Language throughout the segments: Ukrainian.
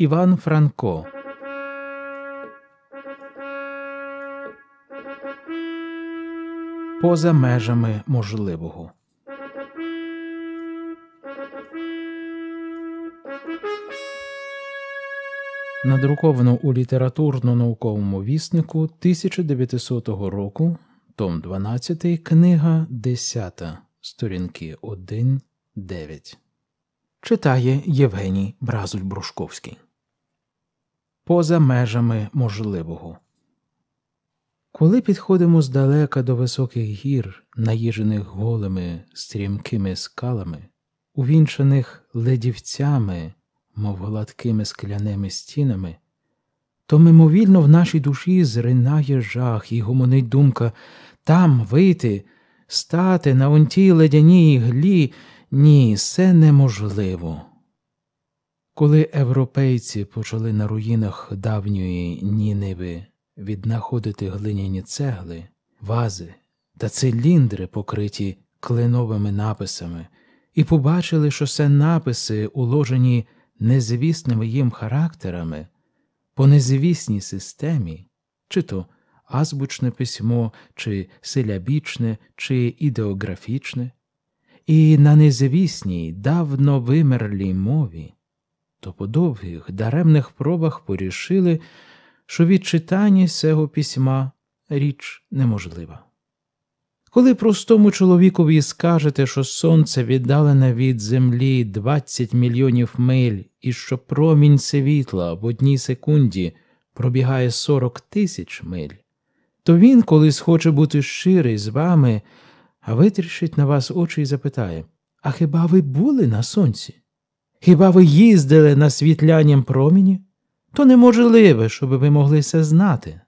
Іван Франко. Поза межами можливого. Надруковано у літературно-науковому віснику 1900 року, том 12, книга 10, сторінки 1, 9. Читає Євгеній Бразуль Брушковський поза межами можливого. Коли підходимо здалека до високих гір, наїжених голими стрімкими скалами, увінчених ледівцями, мов гладкими скляними стінами, то мимовільно в нашій душі зринає жах і гумонить думка там вийти, стати на онтій ледяній глі, ні, це неможливо. Коли європейці почали на руїнах давньої Ніниви віднаходити глиняні цегли, вази та циліндри, покриті кленовими написами, і побачили, що це написи, уложені незвісними їм характерами, по незвісній системі, чи то азбучне письмо, чи силябічне, чи ідеографічне, і на незвісній давно вимерлій мові то по довгих, даремних пробах порішили, що від читання цього письма річ неможлива. Коли простому чоловікові скажете, що сонце віддалене від землі 20 мільйонів миль і що промінь світла в одній секунді пробігає 40 тисяч миль, то він колись хоче бути щирий з вами, а витрішить на вас очі і запитає А хіба ви були на сонці? Хіба ви їздили на світлянім проміні? То неможливе, щоб ви могли це знати.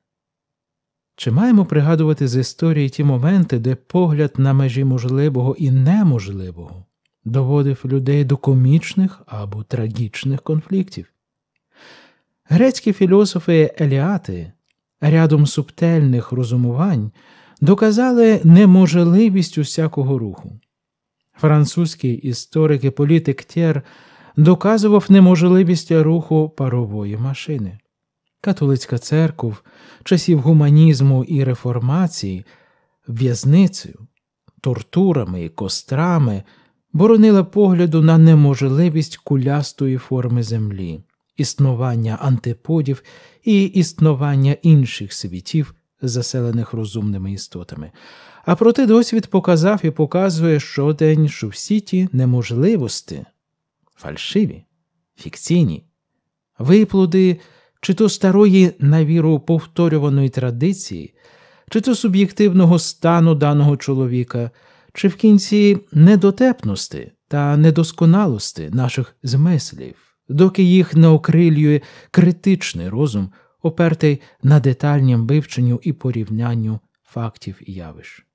Чи маємо пригадувати з історії ті моменти, де погляд на межі можливого і неможливого доводив людей до комічних або трагічних конфліктів? Грецькі філософи Еліати рядом субтельних розумувань доказали неможливість усякого руху. Французький історик і політик Тєр – доказував неможливість руху парової машини. Католицька церков часів гуманізму і реформації в'язницею, тортурами і кострами боронила погляду на неможливість кулястої форми землі, існування антиподів і існування інших світів, заселених розумними істотами. А проте досвід показав і показує щодень, що всі ті неможливості фальшиві, фікційні, виплуди, чи то старої на віру повторюваної традиції, чи то суб'єктивного стану даного чоловіка, чи в кінці недотепності та недосконалості наших змислів, доки їх не окрилює критичний розум, опертий на детальнім вивченню і порівнянню фактів і явищ.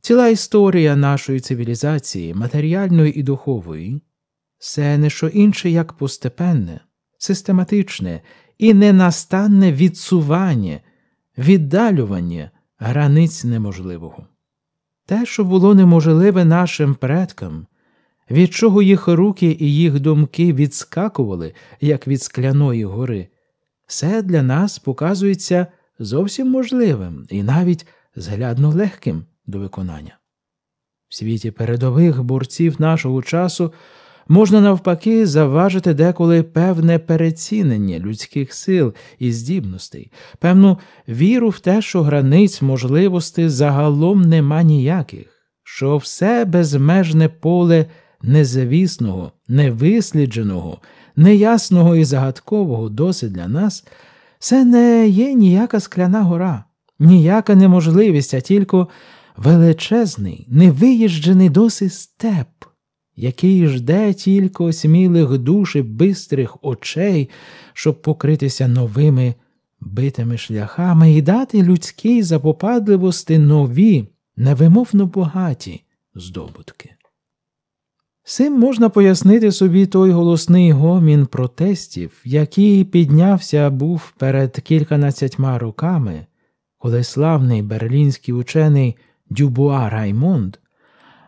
Ціла історія нашої цивілізації, матеріальної і духової, це не що інше, як постепенне, систематичне і ненастанне відсування, віддалювання границь неможливого. Те, що було неможливе нашим предкам, від чого їх руки і їх думки відскакували, як від скляної гори, все для нас показується зовсім можливим і навіть зглядно легким до виконання. В світі передових борців нашого часу можна навпаки заважити деколи певне перецінення людських сил і здібностей, певну віру в те, що границь можливостей загалом нема ніяких, що все безмежне поле незавісного, невислідженого, неясного і загадкового досить для нас, це не є ніяка скляна гора, ніяка неможливість, а тільки величезний, невиїжджений досить степ який жде тільки смілих душ і бистрих очей, щоб покритися новими битими шляхами і дати людській запопадливості нові, невимовно багаті здобутки. Сим можна пояснити собі той голосний гомін протестів, який піднявся був перед кільканадцятьма роками, коли славний берлінський учений Дюбуа Раймонд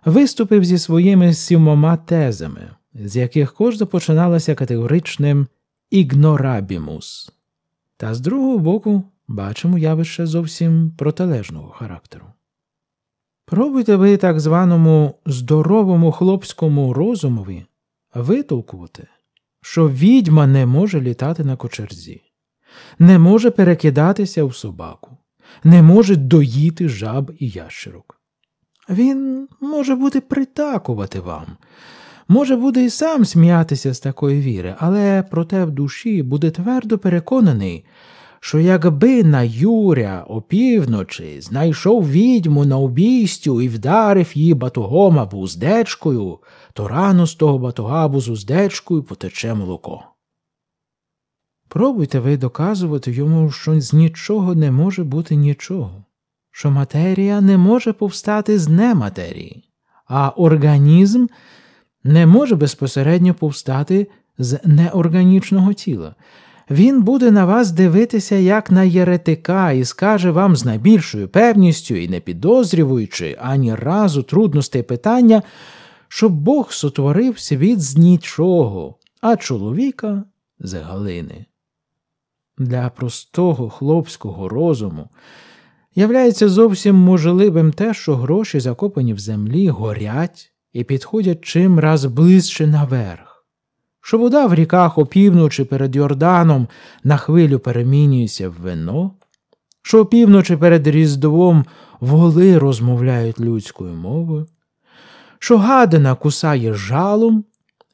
виступив зі своїми сімома тезами, з яких кожна починалася категоричним ігнорабімус. Та з другого боку бачимо явище зовсім протилежного характеру. Пробуйте ви так званому здоровому хлопському розумові витолкувати, що відьма не може літати на кочерзі, не може перекидатися в собаку, не може доїти жаб і ящерок. Він може бути притакувати вам, може буде і сам сміятися з такої віри, але проте в душі буде твердо переконаний, що якби на Юря опівночі знайшов відьму на убійстю і вдарив її батогом або уздечкою, то рано з того батога або з уздечкою потече молоко. Пробуйте ви доказувати йому, що з нічого не може бути нічого що матерія не може повстати з нематерії, а організм не може безпосередньо повстати з неорганічного тіла. Він буде на вас дивитися як на єретика і скаже вам з найбільшою певністю і не підозрюючи ані разу трудностей питання, що Бог сотворив світ з нічого, а чоловіка з галини. Для простого хлопського розуму являється зовсім можливим те, що гроші закопані в землі, горять і підходять чим раз ближче наверх, що вода в ріках опівночі перед Йорданом на хвилю перемінюється в вино, що опівночі перед Різдвом воли розмовляють людською мовою, що гадина кусає жалом,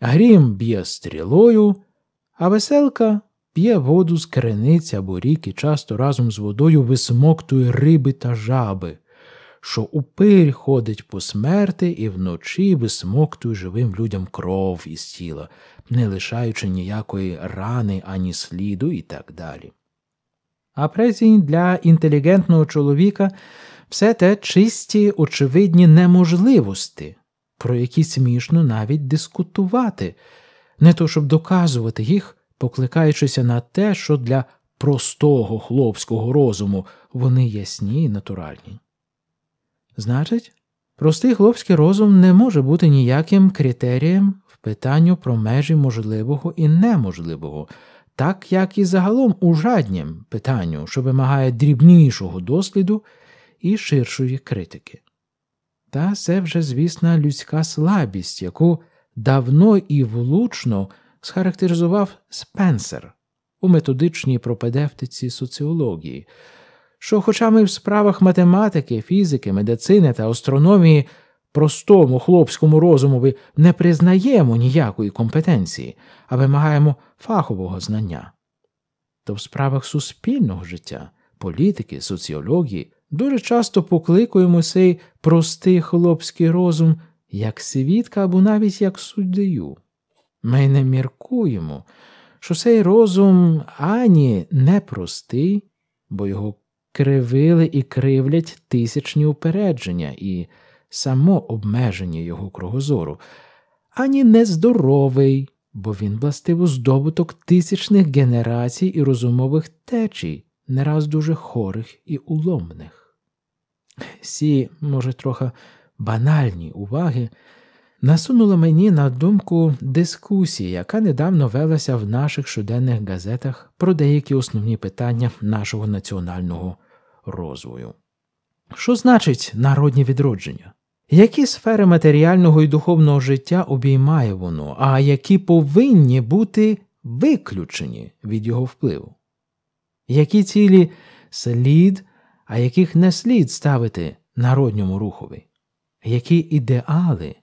грім б'є стрілою, а веселка П'є воду з криниць або рік і часто разом з водою висмоктує риби та жаби, що упир ходить по смерти і вночі висмоктує живим людям кров із тіла, не лишаючи ніякої рани ані сліду і так далі. А презінь для інтелігентного чоловіка все те чисті, очевидні неможливості, про які смішно навіть дискутувати, не то щоб доказувати їх покликаючися на те, що для простого хлопського розуму вони ясні і натуральні. Значить, простий хлопський розум не може бути ніяким критерієм в питанню про межі можливого і неможливого, так як і загалом у жаднім питанню, що вимагає дрібнішого досліду і ширшої критики. Та це вже, звісно, людська слабість, яку давно і влучно схарактеризував Спенсер у методичній пропедевтиці соціології, що, хоча ми в справах математики, фізики, медицини та астрономії простому хлопському розумові не признаємо ніякої компетенції, а вимагаємо фахового знання, то в справах суспільного життя, політики, соціології дуже часто покликуємо цей простий хлопський розум як свідка або навіть як суддею. Ми не міркуємо, що цей розум ані непростий, бо його кривили і кривлять тисячні упередження і само обмеження його кругозору, ані нездоровий, бо він властив у здобуток тисячних генерацій і розумових течій, не раз дуже хорих і уломних. Всі, може, трохи банальні уваги насунула мені на думку дискусії, яка недавно велася в наших щоденних газетах про деякі основні питання нашого національного розвою. Що значить народні відродження? Які сфери матеріального і духовного життя обіймає воно, а які повинні бути виключені від його впливу? Які цілі слід, а яких не слід ставити народньому рухові? Які ідеали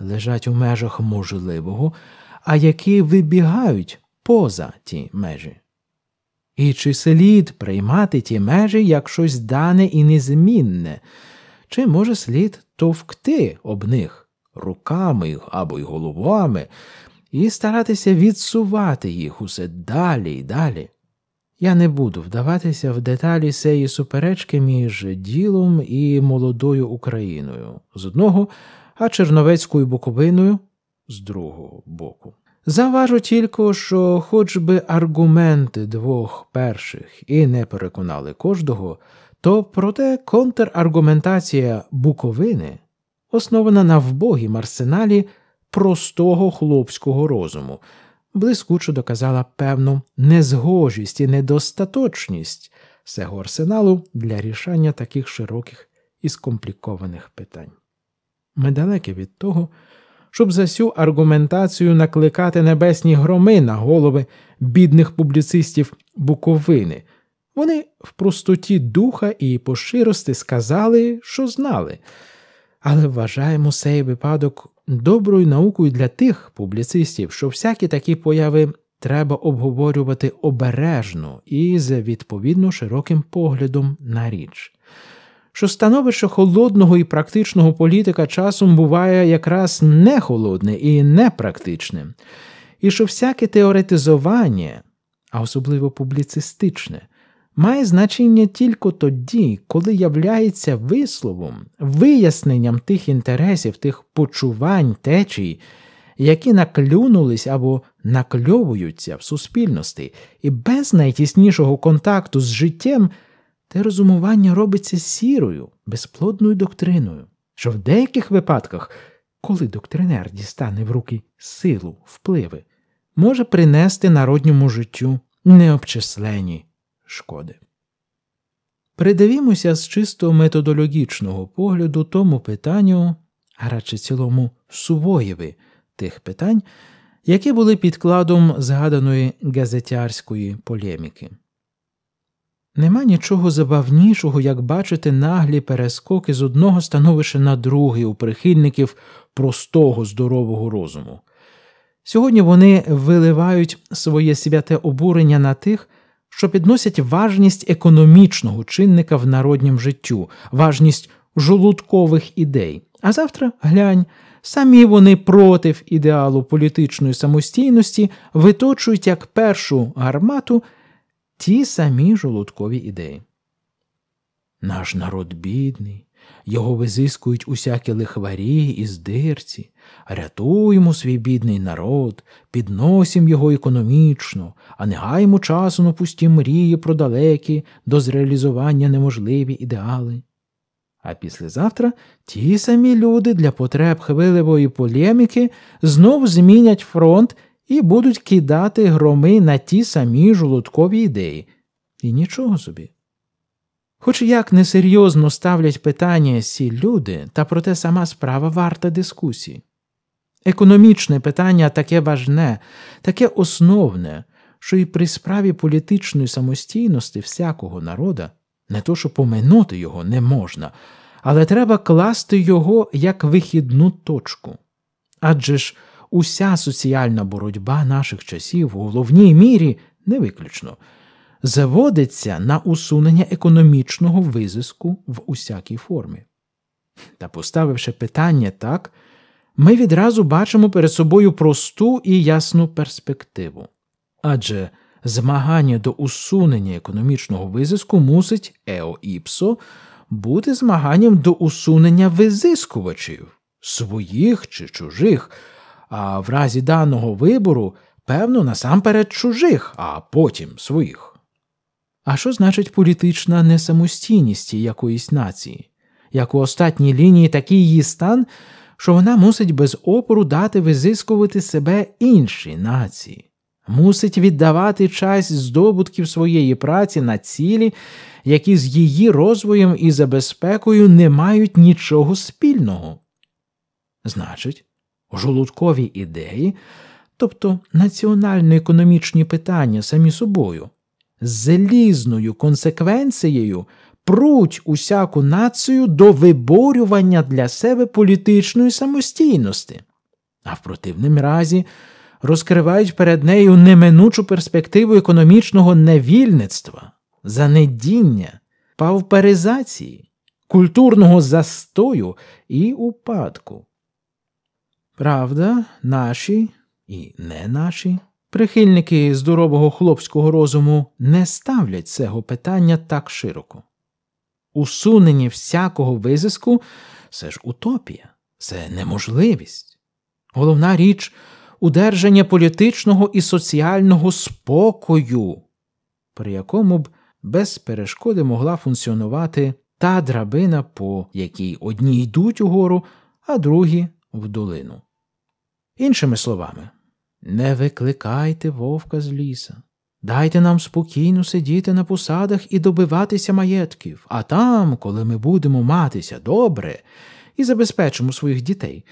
лежать у межах можливого, а які вибігають поза ті межі. І чи слід приймати ті межі як щось дане і незмінне, чи може слід товкти об них руками або й головами, і старатися відсувати їх усе далі й далі? Я не буду вдаватися в деталі цієї суперечки між ділом і молодою Україною з одного а Черновецькою Буковиною з другого боку. Заважу тільки, що, хоч би аргументи двох перших і не переконали кожного, то проте контраргументація Буковини основана на вбогім арсеналі простого хлопського розуму, блискучо доказала певну незгожість і недостаточність цього арсеналу для рішення таких широких і скомплікованих питань. Ми далекі від того, щоб за цю аргументацію накликати небесні громи на голови бідних публіцистів Буковини. Вони в простоті духа і поширости сказали, що знали, але вважаємо цей випадок доброю наукою для тих публіцистів, що всякі такі появи треба обговорювати обережно і з відповідно широким поглядом на річ що становище холодного і практичного політика часом буває якраз не холодне і непрактичне, і що всяке теоретизування, а особливо публіцистичне, має значення тільки тоді, коли являється висловом, виясненням тих інтересів, тих почувань, течій, які наклюнулись або накльовуються в суспільності, і без найтіснішого контакту з життям те розумування робиться сірою, безплодною доктриною, що в деяких випадках, коли доктринер дістане в руки силу, впливи, може принести народньому життю необчисленні шкоди. Придивімося з чисто методологічного погляду тому питанню, а радше цілому сувоєві тих питань, які були підкладом згаданої газетярської полеміки. Нема нічого забавнішого, як бачити наглі перескоки з одного становища на друге у прихильників простого здорового розуму. Сьогодні вони виливають своє святе обурення на тих, що підносять важність економічного чинника в народнім життю, важність жолудкових ідей. А завтра глянь, самі вони проти ідеалу політичної самостійності виточують як першу гармату ті самі жолудкові ідеї. Наш народ бідний, його визискують усякі лихварі і здирці, рятуємо свій бідний народ, підносимо його економічно, а не гаймо часу на пусті мрії про далекі до зреалізування неможливі ідеали. А післязавтра ті самі люди для потреб хвилевої полеміки знов змінять фронт і будуть кидати громи на ті самі жолудкові ідеї, і нічого собі. Хоч як несерйозно ставлять питання сі люди, та проте сама справа варта дискусії. Економічне питання таке важне, таке основне, що і при справі політичної самостійності всякого народа не то, що поминути його не можна, але треба класти його як вихідну точку. Адже ж уся соціальна боротьба наших часів у головній мірі не виключно заводиться на усунення економічного визиску в усякій формі. Та поставивши питання так, ми відразу бачимо перед собою просту і ясну перспективу. Адже змагання до усунення економічного визиску мусить ео іпсо бути змаганням до усунення визискувачів своїх чи чужих, а в разі даного вибору, певно, насамперед чужих, а потім своїх. А що значить політична несамостійність якоїсь нації, як у останній лінії такий її стан, що вона мусить без опору дати визискувати себе іншій нації, мусить віддавати часть здобутків своєї праці на цілі, які з її розвоєм і забезпекою не мають нічого спільного. Значить, Жолудкові ідеї, тобто національно-економічні питання самі собою, з залізною консеквенцією пруть усяку націю до виборювання для себе політичної самостійності, а в противним разі розкривають перед нею неминучу перспективу економічного невільництва, занедіння, павперизації, культурного застою і упадку. Правда, наші і не наші прихильники здорового хлопського розуму не ставлять цього питання так широко. Усунення всякого визиску це ж утопія, це неможливість. Головна річ удержання політичного і соціального спокою, при якому б без перешкоди могла функціонувати та драбина, по якій одні йдуть угору, а другі в долину. Іншими словами, не викликайте вовка з ліса, дайте нам спокійно сидіти на посадах і добиватися маєтків, а там, коли ми будемо матися добре і забезпечимо своїх дітей,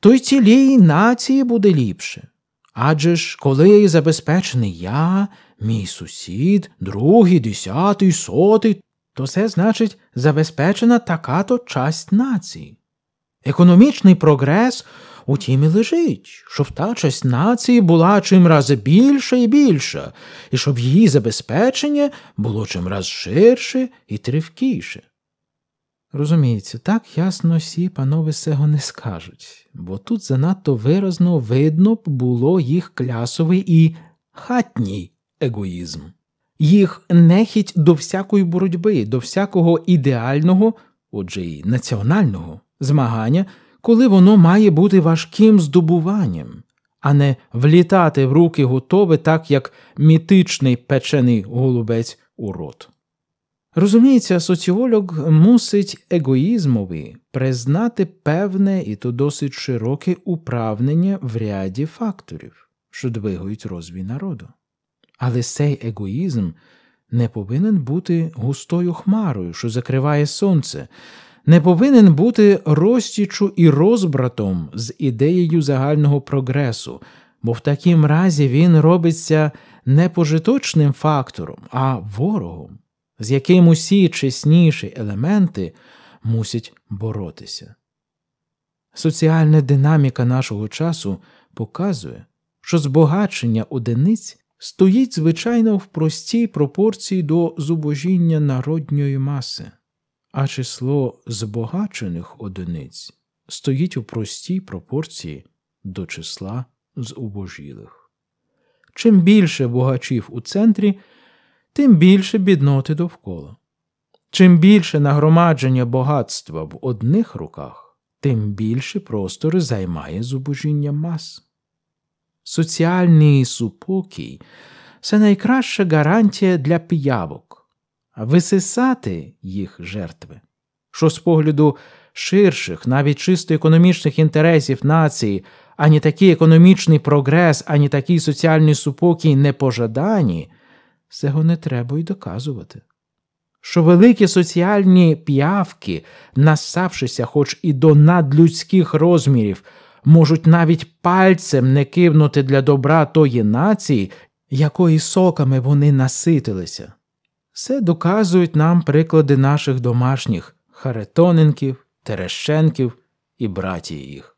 то й цілій нації буде ліпше. Адже ж, коли забезпечений я, мій сусід, другий, десятий, сотий, то це значить забезпечена така то часть нації. Економічний прогрес у тім і лежить, щоб та честь нації була чимраз більша і більша, і щоб її забезпечення було чимраз ширше і тривкіше. Розуміється, так ясно всі панове сего не скажуть, бо тут занадто виразно видно б було їх клясовий і хатній егоїзм, їх нехіть до всякої боротьби, до всякого ідеального, отже і національного змагання коли воно має бути важким здобуванням, а не влітати в руки готове, так як мітичний печений голубець у рот. Розуміється, соціолог мусить егоїзмові признати певне і то досить широке управлення в ряді факторів, що двигають розвій народу. Але цей егоїзм не повинен бути густою хмарою, що закриває сонце не повинен бути розтічу і розбратом з ідеєю загального прогресу, бо в такім разі він робиться не пожиточним фактором, а ворогом, з яким усі чесніші елементи мусять боротися. Соціальна динаміка нашого часу показує, що збагачення одиниць стоїть звичайно в простій пропорції до зубожіння народньої маси а число збагачених одиниць стоїть у простій пропорції до числа зубожілих. Чим більше богачів у центрі, тим більше бідноти довкола. Чим більше нагромадження багатства в одних руках, тим більше простори займає зубожіння мас. Соціальний супокій це найкраща гарантія для піявок. А висисати їх жертви, що з погляду ширших, навіть чисто економічних інтересів нації, ані такий економічний прогрес, ані такий соціальний супокій не пожадані, цього не треба й доказувати. Що великі соціальні п'явки, насавшися хоч і до надлюдських розмірів, можуть навіть пальцем не кивнути для добра тої нації, якої соками вони наситилися. Все доказують нам приклади наших домашніх Харетоненків, Терещенків і братії їх.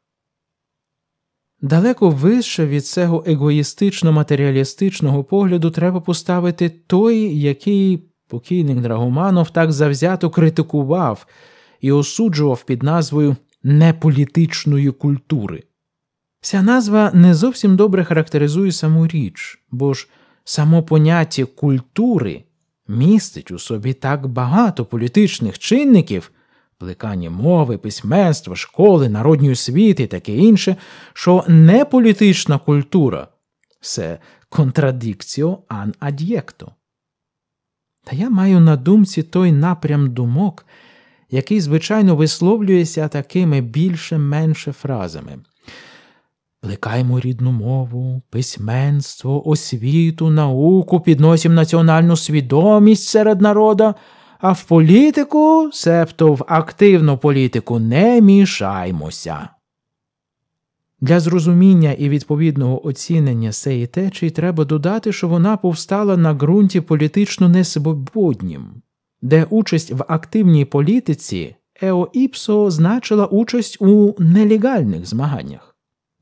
Далеко вище від цього егоїстично матеріалістичного погляду треба поставити той, який покійник Драгоманов так завзято критикував і осуджував під назвою неполітичної культури. Ця назва не зовсім добре характеризує саму річ, бо ж само поняття культури містить у собі так багато політичних чинників, плекання мови, письменства, школи, народні освіти і таке інше, що не політична культура це контрадикціо ан ад'єкто. Та я маю на думці той напрям думок, який, звичайно, висловлюється такими більше менше фразами. Плекаємо рідну мову, письменство, освіту, науку, підносимо національну свідомість серед народа, а в політику, себто в активну політику, не мішаймося. Для зрозуміння і відповідного оцінення цієї течії треба додати, що вона повстала на ґрунті політично несвободнім, де участь в активній політиці Еоіпсо значила участь у нелегальних змаганнях.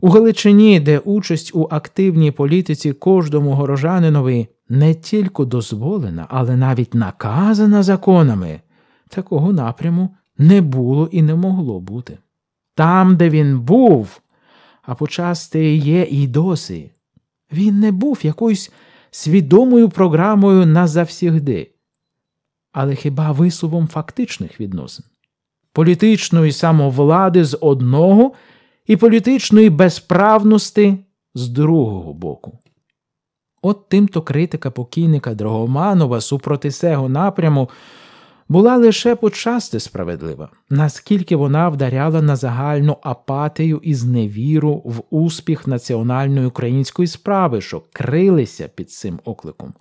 У Галичині, де участь у активній політиці кожному горожанинові не тільки дозволена, але навіть наказана законами, такого напряму не було і не могло бути. Там, де він був, а почасти є і досі, він не був якоюсь свідомою програмою на завсігди, але хіба висувом фактичних відносин, політичної самовлади з одного і політичної безправності з другого боку. От тимто критика покійника Драгоманова супроти цього напряму була лише почасти справедлива, наскільки вона вдаряла на загальну апатію і зневіру в успіх національної української справи, що крилися під цим окликом.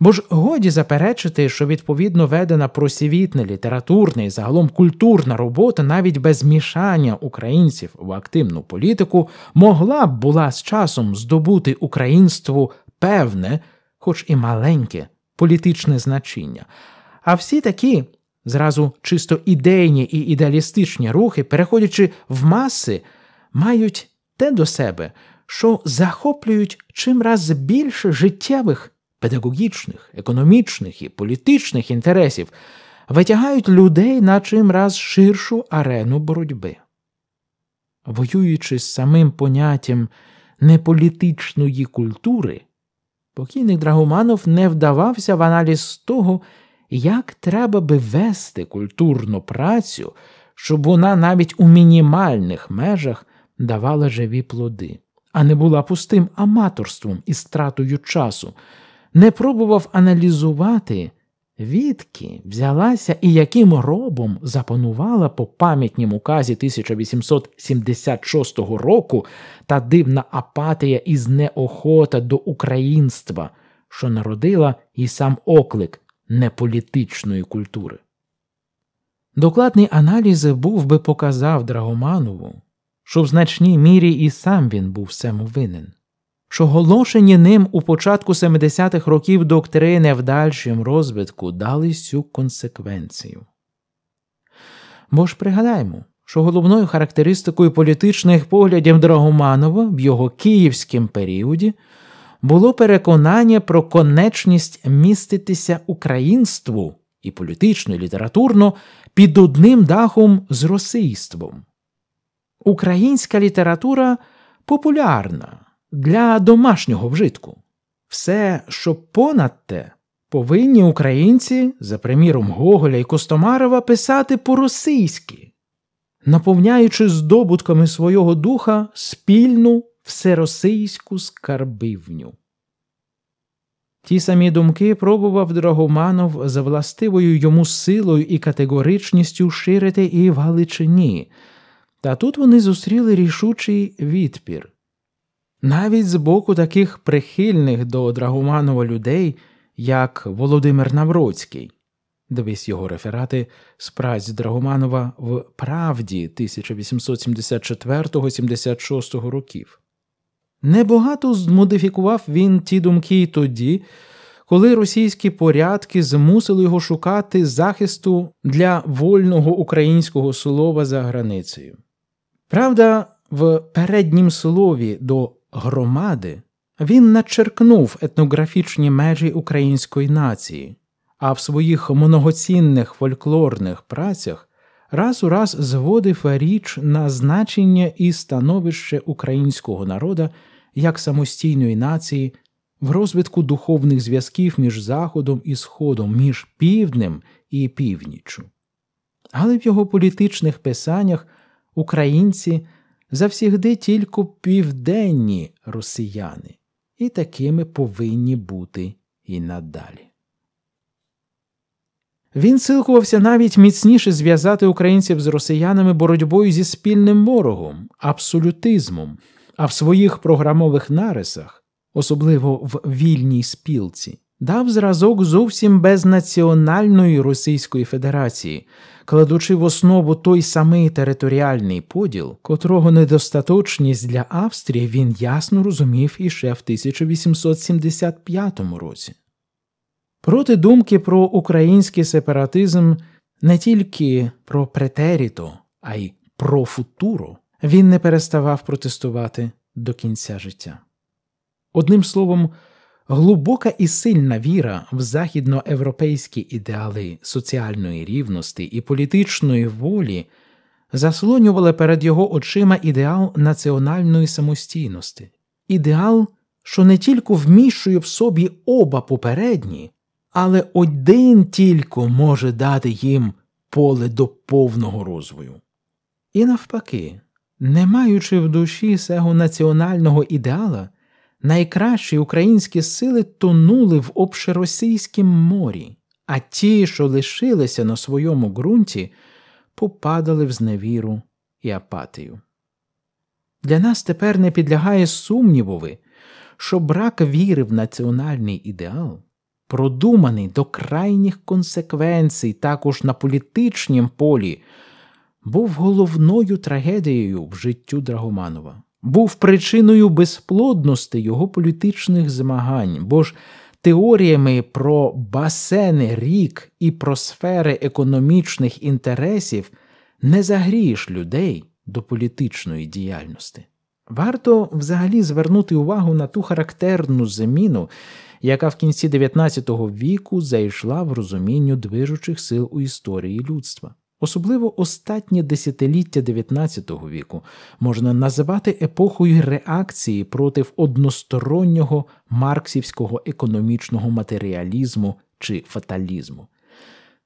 Бо ж годі заперечити, що відповідно ведена просвітна, літературна і загалом культурна робота навіть без мішання українців в активну політику могла б була з часом здобути українству певне, хоч і маленьке, політичне значення. А всі такі. Зразу чисто ідейні і ідеалістичні рухи, переходячи в маси, мають те до себе, що захоплюють чимраз більше життєвих педагогічних, економічних і політичних інтересів витягають людей на чимраз ширшу арену боротьби. Воюючи з самим поняттям неполітичної культури, покійник Драгоманов не вдавався в аналіз того, як треба би вести культурну працю, щоб вона навіть у мінімальних межах давала живі плоди, а не була пустим аматорством і стратою часу не пробував аналізувати, відки взялася і яким робом запанувала по пам'ятнім указі 1876 року та дивна апатія і знеохота до українства, що народила і сам оклик неполітичної культури. Докладний аналіз був би показав Драгоманову, що в значній мірі і сам він був всему винен що оголошені ним у початку 70-х років доктрини в дальшому розвитку дали цю консеквенцію. Бо ж пригадаймо, що головною характеристикою політичних поглядів Драгоманова в його київському періоді було переконання про конечність міститися українству і політично, і літературно під одним дахом з російством. Українська література популярна для домашнього вжитку. Все, що понад те, повинні українці, за приміром Гоголя і Костомарова, писати по-російськи, наповняючи здобутками свого духа спільну всеросійську скарбивню. Ті самі думки пробував Драгоманов за властивою йому силою і категоричністю ширити і в Галичині, та тут вони зустріли рішучий відпір навіть з боку таких прихильних до Драгуманова людей, як Володимир Навроцький. Дивись його реферати з праць Драгоманова в Правді 1874 76 років. Небагато змодифікував він ті думки й тоді, коли російські порядки змусили його шукати захисту для вольного українського слова за границею. Правда, в переднім слові до громади він начеркнув етнографічні межі української нації, а в своїх многоцінних фольклорних працях раз у раз зводив річ на значення і становище українського народа як самостійної нації. В розвитку духовних зв'язків між Заходом і Сходом, між півднем і північчю. Але в його політичних писаннях українці завсігди тільки південні росіяни, і такими повинні бути і надалі. Він силкувався навіть міцніше зв'язати українців з росіянами боротьбою зі спільним ворогом, абсолютизмом, а в своїх програмових нарисах, особливо в вільній спілці, дав зразок зовсім без національної Російської Федерації, кладучи в основу той самий територіальний поділ, котрого недостаточність для Австрії він ясно розумів іще в 1875 році. Проти думки про український сепаратизм не тільки про претеріто, а й про футуру він не переставав протестувати до кінця життя. Одним словом, Глибока і сильна віра в західноєвропейські ідеали соціальної рівності і політичної волі заслонювала перед його очима ідеал національної самостійності, ідеал, що не тільки вмішує в собі оба попередні, але один тільки може дати їм поле до повного розвою. І навпаки, не маючи в душі цього національного ідеала найкращі українські сили тонули в обширосійськім морі, а ті, що лишилися на своєму ґрунті, попадали в зневіру і апатію. Для нас тепер не підлягає сумнівови, що брак віри в національний ідеал. Продуманий до крайніх консеквенцій також на політичнім полі, був головною трагедією в життю Драгоманова був причиною безплодності його політичних змагань, бо ж теоріями про басени рік і про сфери економічних інтересів не загрієш людей до політичної діяльності. Варто взагалі звернути увагу на ту характерну зміну, яка в кінці 19 віку зайшла в розумінню движучих сил у історії людства. Особливо останнє десятиліття XIX віку можна називати епохою реакції проти одностороннього марксівського економічного матеріалізму чи фаталізму.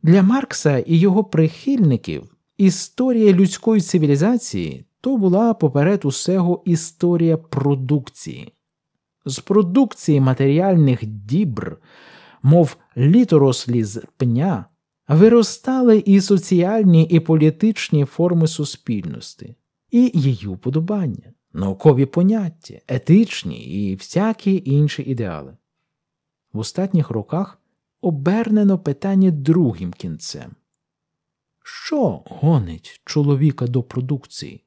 Для Маркса і його прихильників історія людської цивілізації то була поперед усього історія продукції, з продукції матеріальних дібр, мов літорослі з пня виростали і соціальні і політичні форми суспільності, і її уподобання, наукові поняття, етичні і всякі інші ідеали. В останніх роках обернено питання другим кінцем. Що гонить чоловіка до продукції,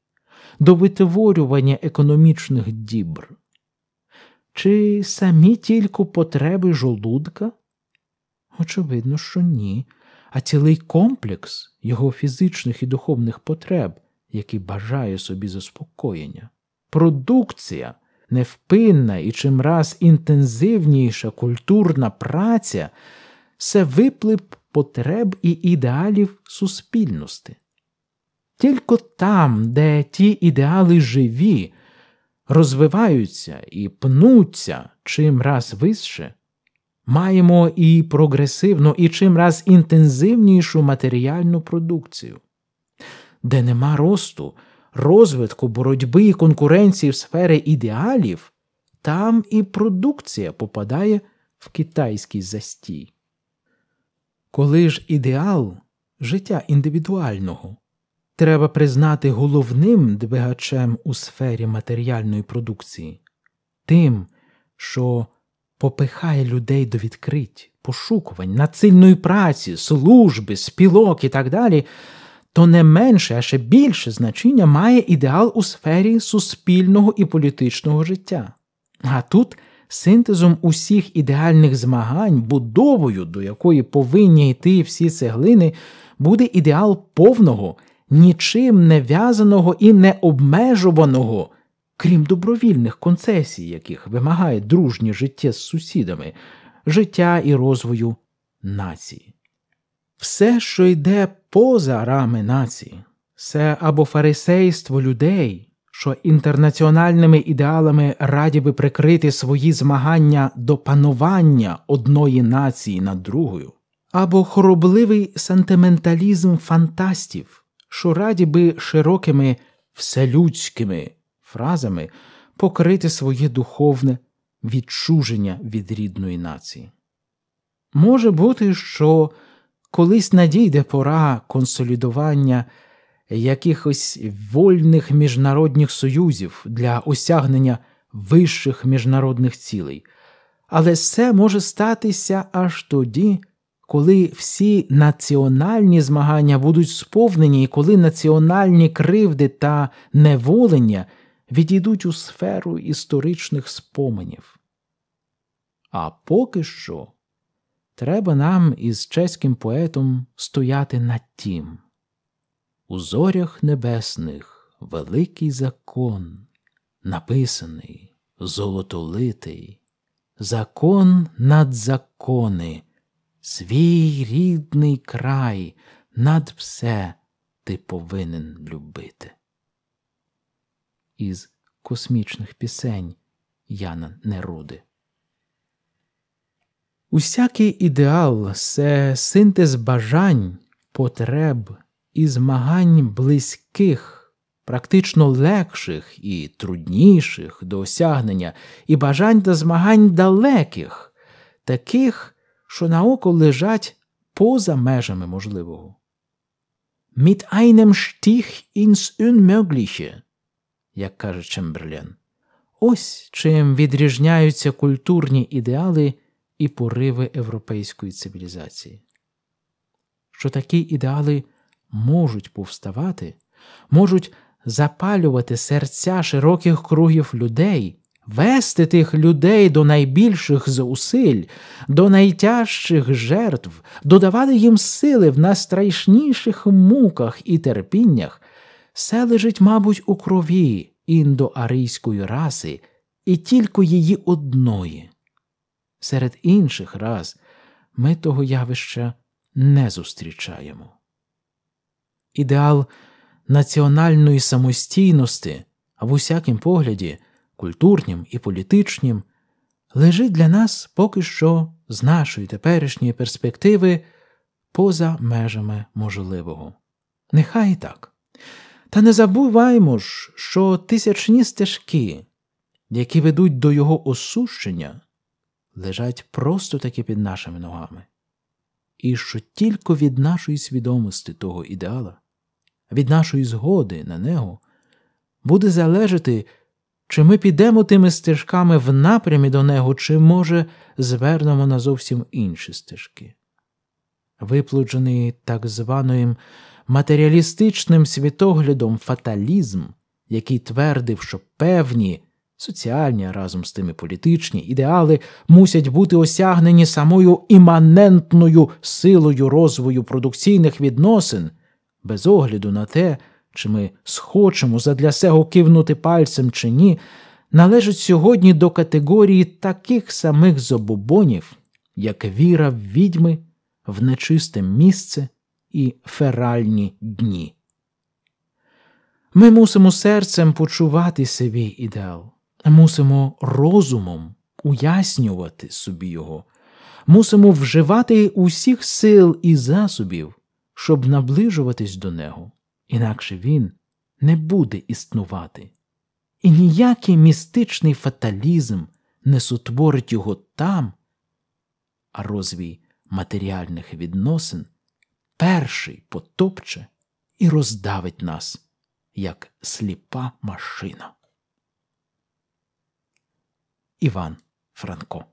до витворювання економічних дібр? Чи самі тільки потреби жолудка? Очевидно, що ні, а цілий комплекс його фізичних і духовних потреб, які бажає собі заспокоєння. Продукція, невпинна і чимраз інтенсивніша культурна праця це виплив потреб і ідеалів суспільності. Тільки там, де ті ідеали живі, розвиваються і пнуться чим раз вище, маємо і прогресивну, і чимраз інтенсивнішу матеріальну продукцію, де нема росту, розвитку, боротьби і конкуренції в сфері ідеалів, там і продукція попадає в китайський застій. Коли ж ідеал життя індивідуального, треба признати головним двигачем у сфері матеріальної продукції, тим, що попихає людей до відкрить, пошукувань, нацильної праці, служби, спілок і так далі, то не менше, а ще більше значення має ідеал у сфері суспільного і політичного життя. А тут синтезом усіх ідеальних змагань, будовою, до якої повинні йти всі цеглини, буде ідеал повного, нічим не в'язаного і не обмежуваного крім добровільних концесій, яких вимагає дружнє життя з сусідами, життя і розвою нації. Все, що йде поза рами нації, це або фарисейство людей, що інтернаціональними ідеалами раді би прикрити свої змагання до панування одної нації над другою, або хоробливий сентименталізм фантастів, що раді би широкими вселюдськими фразами покрити своє духовне відчуження від рідної нації. Може бути, що колись надійде пора консолідування якихось вольних міжнародних союзів для осягнення вищих міжнародних цілей, але це може статися аж тоді. Коли всі національні змагання будуть сповнені, і коли національні кривди та неволення відійдуть у сферу історичних споменів. А поки що треба нам із чеським поетом стояти над тім. У зорях небесних великий закон, написаний, золотолитий, закон над закони, свій рідний край, над все ти повинен любити із космічних пісень Яна Неруди. Усякий ідеал це синтез бажань, потреб і змагань близьких, практично легших і трудніших до осягнення, і бажань та змагань далеких, таких, що на око лежать поза межами можливого. Mit einem Stich ins Unmögliche як каже Чемберлен. Ось чим відрізняються культурні ідеали і пориви європейської цивілізації. Що такі ідеали можуть повставати, можуть запалювати серця широких кругів людей, вести тих людей до найбільших зусиль, до найтяжчих жертв, додавати їм сили в найстрашніших муках і терпіннях все лежить, мабуть, у крові індоарійської раси і тільки її одної. Серед інших рас ми того явища не зустрічаємо. Ідеал національної самостійності в усякім погляді, культурнім і політичнім, лежить для нас поки що з нашої теперішньої перспективи поза межами можливого. Нехай і так. Та не забуваймо ж, що тисячні стежки, які ведуть до його осущення, лежать просто таки під нашими ногами, і що тільки від нашої свідомості того ідеала, від нашої згоди на нього, буде залежати, чи ми підемо тими стежками в напрямі до нього, чи, може, звернемо на зовсім інші стежки, виплоджений так званою матеріалістичним світоглядом фаталізм, який твердив, що певні соціальні, а разом з тими політичні ідеали мусять бути осягнені самою іманентною силою розвою продукційних відносин, без огляду на те, чи ми схочемо задля себе кивнути пальцем чи ні, належить сьогодні до категорії таких самих зобобонів, як віра в відьми, в нечисте місце і феральні дні. Ми мусимо серцем почувати свій ідеал, мусимо розумом уяснювати собі його, мусимо вживати усіх сил і засобів, щоб наближуватись до нього, інакше він не буде існувати. І ніякий містичний фаталізм не сотворить його там, а розвій матеріальних відносин перший потопче і роздавить нас, як сліпа машина. Іван Франко